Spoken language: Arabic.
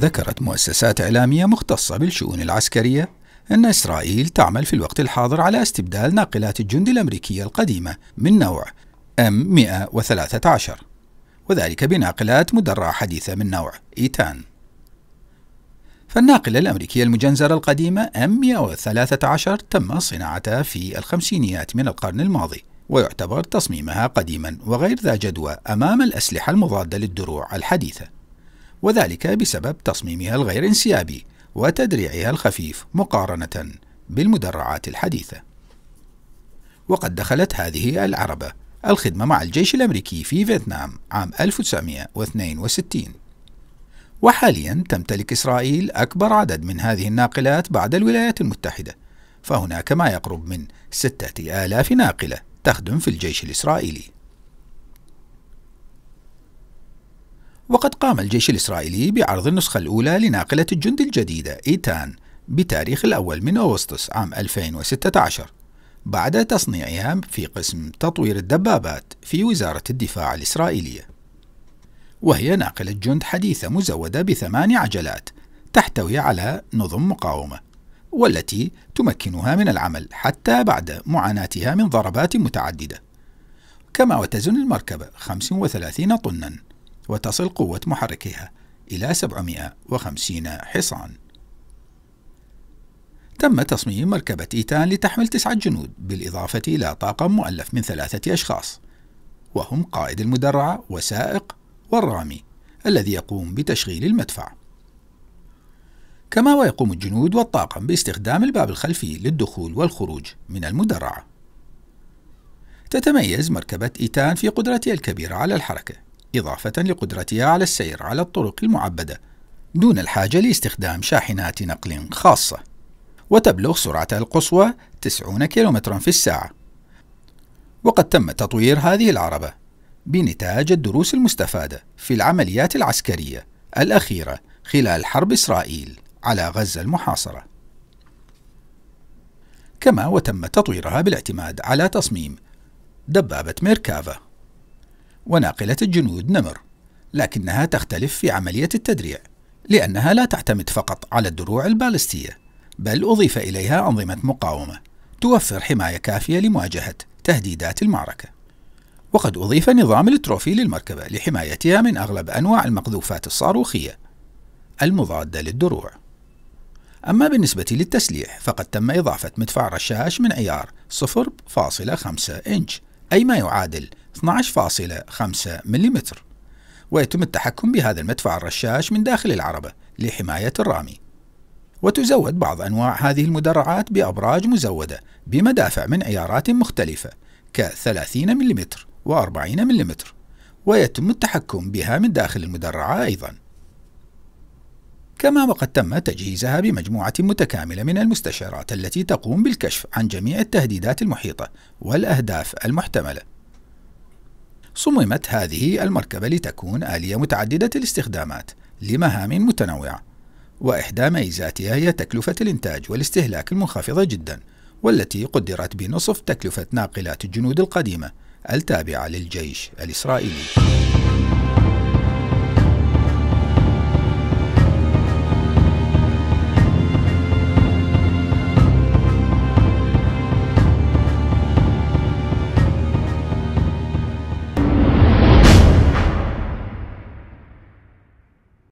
ذكرت مؤسسات إعلامية مختصة بالشؤون العسكرية أن إسرائيل تعمل في الوقت الحاضر على استبدال ناقلات الجند الأمريكية القديمة من نوع M113 وذلك بناقلات مدرعة حديثة من نوع إيتان فالناقلة الأمريكية المجنزرة القديمة M113 تم صناعتها في الخمسينيات من القرن الماضي ويعتبر تصميمها قديما وغير ذا جدوى أمام الأسلحة المضادة للدروع الحديثة وذلك بسبب تصميمها الغير انسيابي وتدريعها الخفيف مقارنة بالمدرعات الحديثة. وقد دخلت هذه العربة الخدمة مع الجيش الأمريكي في فيتنام عام 1962 وحاليا تمتلك إسرائيل أكبر عدد من هذه الناقلات بعد الولايات المتحدة فهناك ما يقرب من 6000 ناقلة تخدم في الجيش الإسرائيلي وقد قام الجيش الإسرائيلي بعرض النسخة الأولى لناقلة الجند الجديدة إيتان بتاريخ الأول من أغسطس عام 2016 بعد تصنيعها في قسم تطوير الدبابات في وزارة الدفاع الإسرائيلية وهي ناقلة جند حديثة مزودة بثمان عجلات تحتوي على نظم مقاومة والتي تمكنها من العمل حتى بعد معاناتها من ضربات متعددة كما وتزن المركبة 35 طنًا وتصل قوة محركها إلى 750 حصان. تم تصميم مركبة إيتان لتحمل تسعة جنود بالإضافة إلى طاقم مؤلف من ثلاثة أشخاص وهم قائد المدرعة وسائق والرامي الذي يقوم بتشغيل المدفع كما ويقوم الجنود والطاقم باستخدام الباب الخلفي للدخول والخروج من المدرعة تتميز مركبة إيتان في قدرتها الكبيرة على الحركة إضافة لقدرتها على السير على الطرق المعبدة دون الحاجة لاستخدام شاحنات نقل خاصة وتبلغ سرعتها القصوى 90 كم في الساعة وقد تم تطوير هذه العربة بنتاج الدروس المستفادة في العمليات العسكرية الأخيرة خلال حرب إسرائيل على غزة المحاصرة كما وتم تطويرها بالاعتماد على تصميم دبابة ميركافا وناقلة الجنود نمر لكنها تختلف في عملية التدريع لأنها لا تعتمد فقط على الدروع البالستية بل أضيف إليها أنظمة مقاومة توفر حماية كافية لمواجهة تهديدات المعركة وقد أضيف نظام التروفي للمركبة لحمايتها من أغلب أنواع المقذوفات الصاروخية المضادة للدروع أما بالنسبة للتسليح فقد تم إضافة مدفع رشاش من عيار 0.5 إنش أي ما يعادل 12.5 ملم ويتم التحكم بهذا المدفع الرشاش من داخل العربة لحماية الرامي وتزود بعض أنواع هذه المدرعات بأبراج مزودة بمدافع من عيارات مختلفة ك 30 ملم و 40 ملم ويتم التحكم بها من داخل المدرعة أيضاً كما وقد تم تجهيزها بمجموعة متكاملة من المستشارات التي تقوم بالكشف عن جميع التهديدات المحيطة والأهداف المحتملة. صممت هذه المركبة لتكون آلية متعددة الاستخدامات لمهام متنوعة، وإحدى ميزاتها هي تكلفة الإنتاج والاستهلاك المنخفضة جدا، والتي قدرت بنصف تكلفة ناقلات الجنود القديمة التابعة للجيش الإسرائيلي.